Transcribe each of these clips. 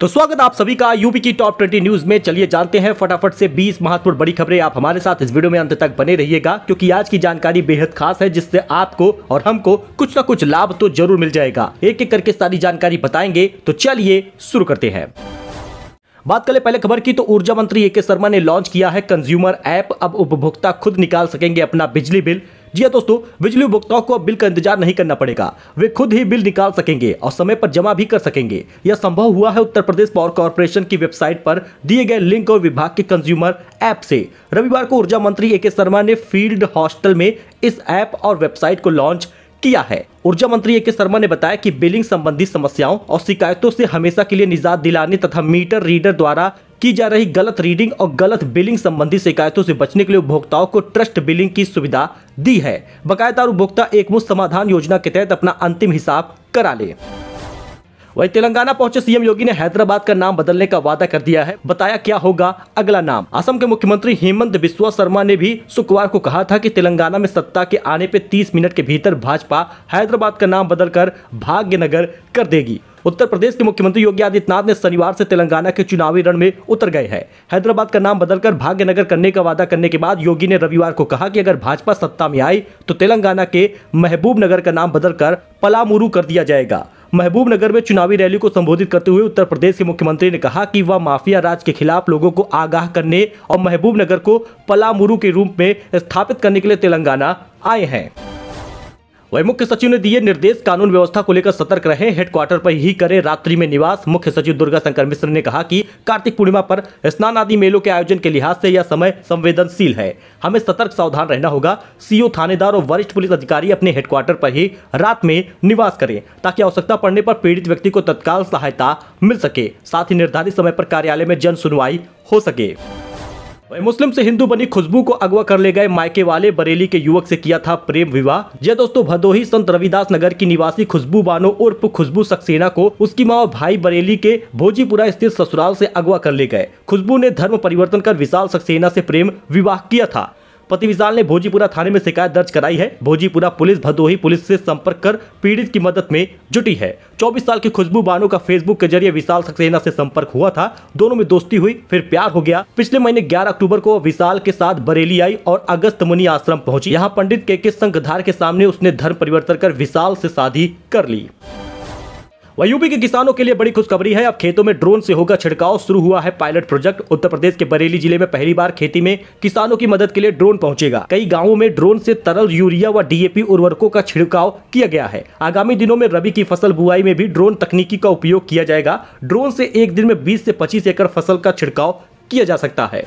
तो स्वागत आप सभी का यूपी की टॉप 20 न्यूज में चलिए जानते हैं फटाफट से 20 महत्वपूर्ण बड़ी खबरें आप हमारे साथ इस वीडियो में अंत तक बने रहिएगा क्योंकि आज की जानकारी बेहद खास है जिससे आपको और हमको कुछ ना कुछ लाभ तो जरूर मिल जाएगा एक एक करके सारी जानकारी बताएंगे तो चलिए शुरू करते हैं बात करें पहले खबर की तो ऊर्जा मंत्री ए के शर्मा ने लॉन्च किया है कंज्यूमर ऐप अब उपभोक्ता खुद निकाल सकेंगे अपना बिजली बिल जी हाँ दोस्तों बिजली उपभोक्ताओं को अब बिल का इंतजार नहीं करना पड़ेगा वे खुद ही बिल निकाल सकेंगे और समय पर जमा भी कर सकेंगे यह संभव हुआ है उत्तर प्रदेश पावर कॉरपोरेशन की वेबसाइट पर दिए गए लिंक और विभाग के कंज्यूमर ऐप से रविवार को ऊर्जा मंत्री ए के शर्मा ने फील्ड हॉस्टल में इस ऐप और वेबसाइट को लॉन्च किया है ऊर्जा मंत्री ए के शर्मा ने बताया कि बिलिंग संबंधी समस्याओं और शिकायतों से हमेशा के लिए निजात दिलाने तथा मीटर रीडर द्वारा की जा रही गलत रीडिंग और गलत बिलिंग संबंधी शिकायतों से बचने के लिए उपभोक्ताओं को ट्रस्ट बिलिंग की सुविधा दी है बकायेदार उपभोक्ता एकमुश्त समाधान योजना के तहत अपना अंतिम हिसाब करा ले वही तेलंगाना पहुंचे सीएम योगी ने हैदराबाद का नाम बदलने का वादा कर दिया है बताया क्या होगा अगला नाम असम के मुख्यमंत्री हेमंत बिस्वा शर्मा ने भी शुक्रवार को कहा था कि तेलंगाना में सत्ता के आने पे 30 मिनट के भीतर भाजपा हैदराबाद का नाम बदलकर भाग्यनगर कर देगी उत्तर प्रदेश के मुख्यमंत्री योगी आदित्यनाथ ने शनिवार से तेलंगाना के चुनावी रण में उतर गए हैं हैदराबाद का नाम बदलकर भाग्यनगर करने का वादा करने के बाद योगी ने रविवार को कहा कि अगर भाजपा सत्ता में आई तो तेलंगाना के महबूब नगर का नाम बदलकर पलामुरू कर दिया जाएगा महबूब नगर में चुनावी रैली को संबोधित करते हुए उत्तर प्रदेश के मुख्यमंत्री ने कहा कि वह माफिया राज के खिलाफ लोगों को आगाह करने और महबूब नगर को पलामुरू के रूप में स्थापित करने के लिए तेलंगाना आए हैं वही मुख्य सचिव ने दिए निर्देश कानून व्यवस्था को लेकर सतर्क रहे हेडक्वार्टर पर ही करें रात्रि में निवास मुख्य सचिव दुर्गा शंकर मिश्र ने कहा कि कार्तिक पूर्णिमा पर स्नान आदि मेलों के आयोजन के लिहाज से यह समय संवेदनशील है हमें सतर्क सावधान रहना होगा सीओ थानेदार और वरिष्ठ पुलिस अधिकारी अपने हेडक्वार्टर पर ही रात में निवास करें ताकि आवश्यकता पड़ने पर पीड़ित व्यक्ति को तत्काल सहायता मिल सके साथ ही निर्धारित समय पर कार्यालय में जन सुनवाई हो सके मुस्लिम से हिंदू बनी खुशबू को अगवा कर ले गए मायके वाले बरेली के युवक से किया था प्रेम विवाह यह दोस्तों भदोही संत रविदास नगर की निवासी खुशबू बानो उर्फ खुशबू सक्सेना को उसकी माँ और भाई बरेली के भोजीपुरा स्थित ससुराल से अगवा कर ले गए खुशबू ने धर्म परिवर्तन कर विशाल सक्सेना से प्रेम विवाह किया था पति विशाल ने भोजीपुरा थाने में शिकायत दर्ज कराई है भोजीपुरा पुलिस भदोही पुलिस से संपर्क कर पीड़ित की मदद में जुटी है चौबीस साल की खुशबू बानो का फेसबुक के जरिए विशाल सक्सेना से संपर्क हुआ था दोनों में दोस्ती हुई फिर प्यार हो गया पिछले महीने ग्यारह अक्टूबर को विशाल के साथ बरेली आई और अगस्त मुनि आश्रम पहुंची यहाँ पंडित के के संघ के सामने उसने धर्म परिवर्तन कर विशाल से शादी कर ली वह यूपी के किसानों के लिए बड़ी खुशखबरी है अब खेतों में ड्रोन से होगा छिड़काव शुरू हुआ है पायलट प्रोजेक्ट उत्तर प्रदेश के बरेली जिले में पहली बार खेती में किसानों की मदद के लिए ड्रोन पहुंचेगा कई गांवों में ड्रोन से तरल यूरिया व डीएपी उर्वरकों का छिड़काव किया गया है आगामी दिनों में रबी की फसल बुआई में भी ड्रोन तकनीकी का उपयोग किया जाएगा ड्रोन से एक दिन में बीस से पच्चीस एकड़ फसल का छिड़काव किया जा सकता है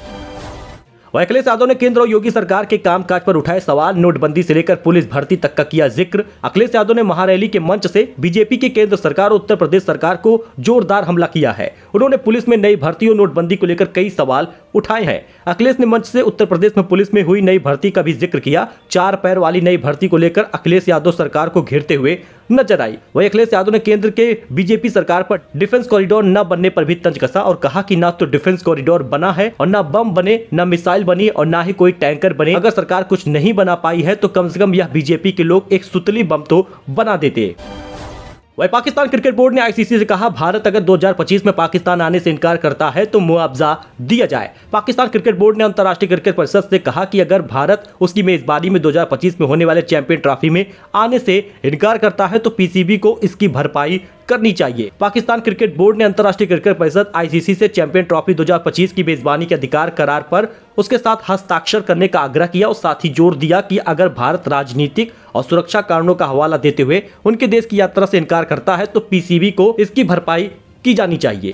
अखिलेश यादव ने केंद्र और योगी सरकार के कामकाज पर उठाए सवाल नोटबंदी से लेकर पुलिस भर्ती तक का किया जिक्र अखिलेश यादव ने महारैली के मंच से बीजेपी के केंद्र सरकार और उत्तर प्रदेश सरकार को जोरदार हमला किया है उन्होंने पुलिस में नई भर्ती और नोटबंदी को लेकर कई सवाल उठाए हैं अखिलेश ने मंच से उत्तर प्रदेश में पुलिस में हुई नई भर्ती का भी जिक्र किया चार पैर वाली नई भर्ती को लेकर अखिलेश यादव सरकार को घेरते हुए नजर आई वही अखिलेश यादव ने केंद्र के बीजेपी सरकार पर डिफेंस कॉरिडोर न बनने पर भी तंज कसा और कहा कि ना तो डिफेंस कॉरिडोर बना है और ना बम बने ना मिसाइल बनी और ना ही कोई टैंकर बने अगर सरकार कुछ नहीं बना पाई है तो कम से कम यह बीजेपी के लोग एक सुतली बम तो बना देते वही पाकिस्तान क्रिकेट बोर्ड ने आईसीसी से कहा भारत अगर 2025 में पाकिस्तान आने से इनकार करता है तो मुआवजा दिया जाए पाकिस्तान क्रिकेट बोर्ड ने अंतर्राष्ट्रीय क्रिकेट परिषद से कहा कि अगर भारत उसकी मेजबानी में 2025 में होने वाले चैंपियन ट्रॉफी में आने से इनकार करता है तो पीसीबी को इसकी भरपाई करनी चाहिए पाकिस्तान क्रिकेट बोर्ड ने अंतर्राष्ट्रीय क्रिकेट परिषद आईसीसी से चैंपियन ट्रॉफी 2025 की मेजबानी के अधिकार करार पर उसके साथ हस्ताक्षर करने का आग्रह किया और साथ ही जोर दिया कि अगर भारत राजनीतिक और सुरक्षा कारणों का हवाला देते हुए उनके देश की यात्रा से इनकार करता है तो पीसीबी को इसकी भरपाई की जानी चाहिए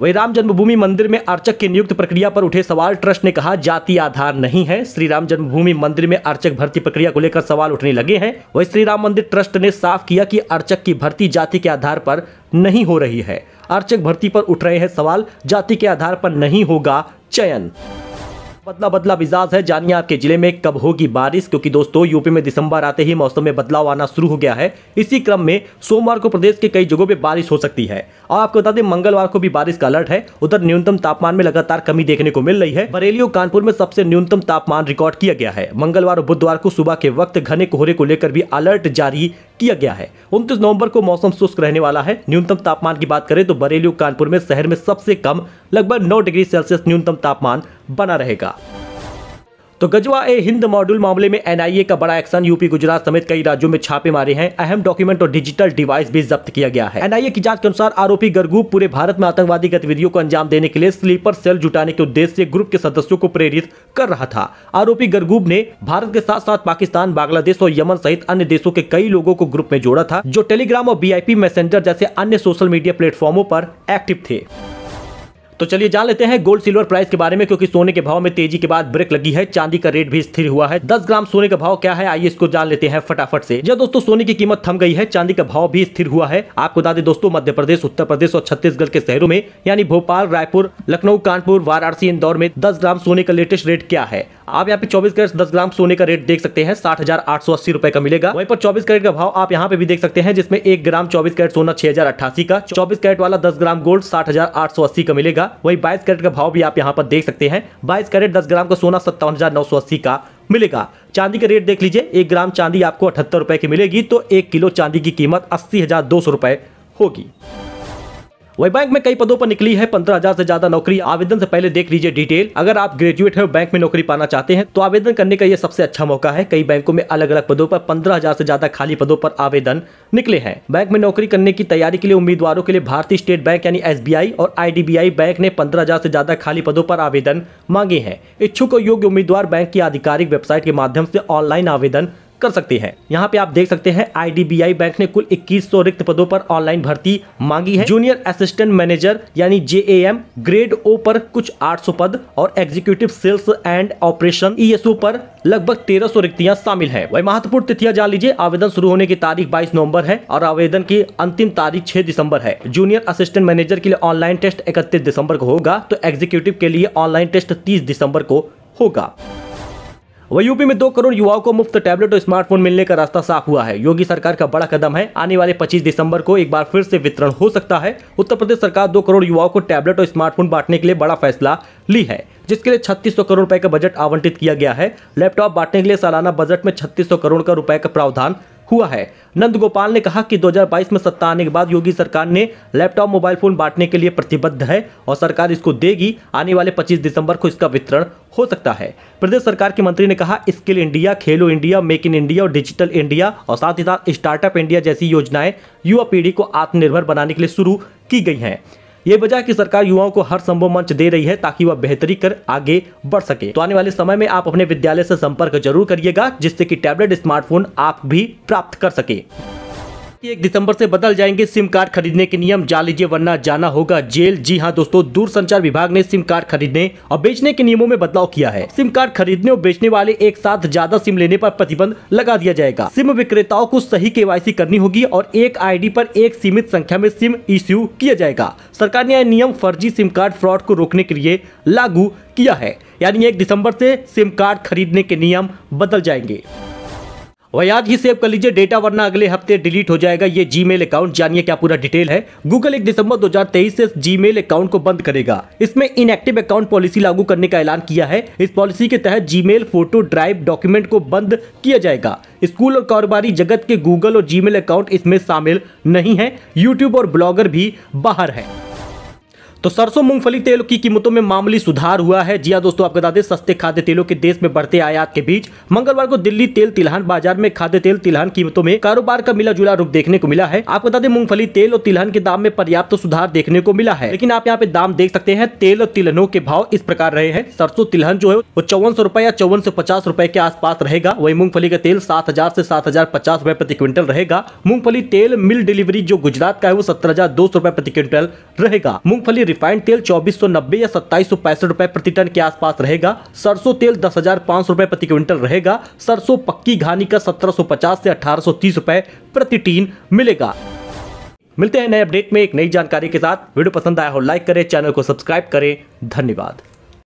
वही राम जन्मभूमि मंदिर में अर्चक की नियुक्त प्रक्रिया पर उठे सवाल ट्रस्ट ने कहा जाति आधार नहीं है श्री राम जन्मभूमि मंदिर में अर्चक भर्ती प्रक्रिया को लेकर सवाल उठने लगे हैं वही श्री राम मंदिर ट्रस्ट ने साफ किया कि अर्चक की भर्ती जाति के आधार पर नहीं हो रही है अर्चक भर्ती पर उठ रहे हैं सवाल जाति के आधार पर नहीं होगा चयन पतला बदला मिजाज है जानिए आपके जिले में कब होगी बारिश क्योंकि दोस्तों यूपी में दिसंबर आते ही मौसम में बदलाव आना शुरू हो गया है इसी क्रम में सोमवार को प्रदेश के कई जगहों पर बारिश हो सकती है और आपको बता दें मंगलवार को भी बारिश का अलर्ट है उधर न्यूनतम तापमान में लगातार कमी देखने को मिल रही है बरेली और कानपुर में सबसे न्यूनतम तापमान रिकॉर्ड किया गया है मंगलवार और बुधवार को सुबह के वक्त घने कोहरे को लेकर भी अलर्ट जारी किया गया है उनतीस नवंबर को मौसम शुष्क रहने वाला है न्यूनतम तापमान की बात करें तो बरेली कानपुर में शहर में सबसे कम लगभग नौ डिग्री सेल्सियस न्यूनतम तापमान बना रहेगा तो गजवा ए हिंद मॉड्यूल मामले में एनआईए का बड़ा एक्शन यूपी गुजरात समेत कई राज्यों में छापे मारे हैं अहम डॉक्यूमेंट और डिजिटल डिवाइस भी जब्त किया गया है एनआईए की जांच के अनुसार आरोपी गरगूब पूरे भारत में आतंकवादी गतिविधियों को अंजाम देने के लिए स्लीपर सेल जुटाने के उद्देश्य से ग्रुप के सदस्यों को प्रेरित कर रहा था आरोपी गरगूब ने भारत के साथ साथ पाकिस्तान बांग्लादेश और यमन सहित अन्य देशों के कई लोगों को ग्रुप में जोड़ा था जो टेलीग्राम और बीआईपी मैसेंजर जैसे अन्य सोशल मीडिया प्लेटफॉर्मों पर एक्टिव थे तो चलिए जान लेते हैं गोल्ड सिल्वर प्राइस के बारे में क्योंकि सोने के भाव में तेजी के बाद ब्रेक लगी है चांदी का रेट भी स्थिर हुआ है दस ग्राम सोने का भाव क्या है आइए इसको जान लेते हैं फटाफट से जब दोस्तों सोने की कीमत थम गई है चांदी का भाव भी स्थिर हुआ है आपको बता दें दोस्तों मध्य प्रदेश उत्तर प्रदेश और छत्तीसगढ़ के शहरों में यानी भोपाल रायपुर लखनऊ कानपुर वाराणसी इंदौर में दस ग्राम सोने का लेटेस्ट रेट क्या है आप यहाँ पे 24 कैरेट 10 ग्राम सोने का रेट देख सकते हैं साठ हजार आठ सौ अस्सी रुपए का मिलेगा वहीं पर 24 कैरेट का भाव आप यहाँ पे भी देख सकते हैं जिसमें एक ग्राम 24 कैरेट सोना छह हजार अठासी का 24 कैरेट वाला 10 ग्राम गोल्ड साठ हजार आठ सौ अस्सी का मिलेगा वही बाईस कैरेट का भाव भी आप यहाँ पर देख सकते हैं बाईस कैरेट दस ग्राम का सोना सत्तावन हजार नौ सौ अस्सी का मिलेगा चांदी का रेट देख लीजिए एक ग्राम चांदी आपको अठहत्तर रुपए की मिलेगी तो एक किलो चांदी की कीमत अस्सी हजार दो सौ रुपए होगी वही बैंक में कई पदों पर निकली है पंद्रह हजार से ज्यादा नौकरी आवेदन से पहले देख लीजिए डिटेल अगर आप ग्रेजुएट है बैंक में नौकरी पाना चाहते हैं तो आवेदन करने का यह सबसे अच्छा मौका है कई बैंकों में अलग अलग पदों पर पंद्रह हजार से ज्यादा खाली पदों पर आवेदन निकले हैं बैंक में नौकरी करने की तैयारी के लिए उम्मीदवारों के लिए भारतीय स्टेट बैंक यानी एस और आई बैंक ने पंद्रह हजार ज्यादा खाली पदों पर आवेदन मांगे हैं इच्छुक और योग्य उम्मीदवार बैंक की आधिकारिक वेबसाइट के माध्यम से ऑनलाइन आवेदन कर सकते हैं यहाँ पे आप देख सकते हैं आई बैंक ने कुल इक्कीस रिक्त पदों पर ऑनलाइन भर्ती मांगी है जूनियर असिस्टेंट मैनेजर यानी जे ग्रेड ओ पर कुछ 800 पद और एग्जीक्यूटिव सेल्स एंड ऑपरेशन ई पर लगभग तेरह सौ रिक्तियाँ शामिल है वही महत्वपूर्ण तिथियां जान लीजिए आवेदन शुरू होने की तारीख 22 नवंबर है और आवेदन की अंतिम तारीख 6 दिसंबर है जूनियर असिस्टेंट मैनेजर के लिए ऑनलाइन टेस्ट 31 दिसंबर को होगा तो एग्जीक्यूटिव के लिए ऑनलाइन टेस्ट 30 दिसंबर को होगा वही यूपी में दो करोड़ युवाओं को मुफ्त टैबलेट और स्मार्टफोन मिलने का रास्ता साफ हुआ है योगी सरकार का बड़ा कदम है आने वाले 25 दिसंबर को एक बार फिर से वितरण हो सकता है उत्तर प्रदेश सरकार दो करोड़ युवाओं को टैबलेट और स्मार्टफोन बांटने के लिए बड़ा फैसला ली है जिसके लिए 3600 करोड़ रुपए का बजट आवंटित किया गया है लैपटॉप बांटने के लिए सालाना बजट में 3600 करोड़ का रुपए का प्रावधान हुआ है नंद गोपाल ने कहा कि 2022 में सत्ता आने के बाद योगी सरकार ने लैपटॉप मोबाइल फोन बांटने के लिए प्रतिबद्ध है और सरकार इसको देगी आने वाले 25 दिसंबर को इसका वितरण हो सकता है प्रदेश सरकार के मंत्री ने कहा skill India Khelo India make in India और डिजिटल इंडिया और साथ ही साथ स्टार्टअप इंडिया जैसी योजनाएं युवा पीढ़ी को आत्मनिर्भर बनाने के लिए शुरू की गई हैं ये वजह की सरकार युवाओं को हर संभव मंच दे रही है ताकि वह बेहतरी कर आगे बढ़ सके तो आने वाले समय में आप अपने विद्यालय से संपर्क जरूर करिएगा जिससे कि टैबलेट स्मार्टफोन आप भी प्राप्त कर सके एक दिसंबर से बदल जाएंगे सिम कार्ड खरीदने के नियम जान लीजिए वरना जाना होगा जेल जी हाँ दोस्तों दूरसंचार विभाग ने सिम कार्ड खरीदने और बेचने के नियमों में बदलाव किया है सिम कार्ड खरीदने और बेचने वाले एक साथ ज्यादा सिम लेने पर प्रतिबंध लगा दिया जाएगा सिम विक्रेताओं को सही के करनी होगी और एक आई पर एक सीमित संख्या में सिम इश्यू किया जाएगा सरकार ने यह नियम फर्जी सिम कार्ड फ्रॉड को रोकने के लिए लागू किया है यानी एक दिसम्बर ऐसी सिम कार्ड खरीदने के नियम बदल जाएंगे वह आज ही सेव कर लीजिए डेटा वरना अगले हफ्ते डिलीट हो जाएगा ये जीमेल अकाउंट जानिए क्या पूरा डिटेल है गूगल एक दिसंबर 2023 से जीमेल अकाउंट को बंद करेगा इसमें इनएक्टिव अकाउंट पॉलिसी लागू करने का ऐलान किया है इस पॉलिसी के तहत जीमेल फोटो ड्राइव डॉक्यूमेंट को बंद किया जाएगा स्कूल और कारोबारी जगत के गूगल और जी अकाउंट इसमें शामिल नहीं है यूट्यूब और ब्लॉगर भी बाहर है तो सरसों मूंगफली तेल की कीमतों में मामूली सुधार हुआ है जी दोस्तों आपको बता दें सस्ते खाद्य तेलों के देश में बढ़ते आयात के बीच मंगलवार को दिल्ली तेल तिलहन बाजार में खाद्य तेल तिलहन कीमतों में कारोबार का मिला जुला रूप देखने को मिला है आपको बता दें मूंगफली तेल और तिलहन के दाम में पर्याप्त तो सुधार देखने को मिला है लेकिन आप यहाँ पे दाम देख सकते हैं तेल और तिलहनों के भाव इस प्रकार रहे हैं सरसों तिलहन जो है वो चौवन सौ या चौवन सौ पचास के आस रहेगा वही मूंगफली का तेल सात हजार ऐसी सात हजार पचास रूपए प्रति क्विंटल रहेगा मूंगफली तेल मिल डिलीवरी जो गुजरात का है वो सत्रह हजार दो सौ रूपए प्रति क्विंटल रहेगा मूंगफली रिफाइंड तेल चौबीस या सत्ताईस रुपए प्रति टन के आसपास रहेगा सरसों तेल दस रुपए प्रति क्विंटल रहेगा सरसों पक्की घानी का 1750 से 1830 रुपए प्रति टीन मिलेगा मिलते हैं नए अपडेट में एक नई जानकारी के साथ वीडियो पसंद आया हो लाइक करें चैनल को सब्सक्राइब करें धन्यवाद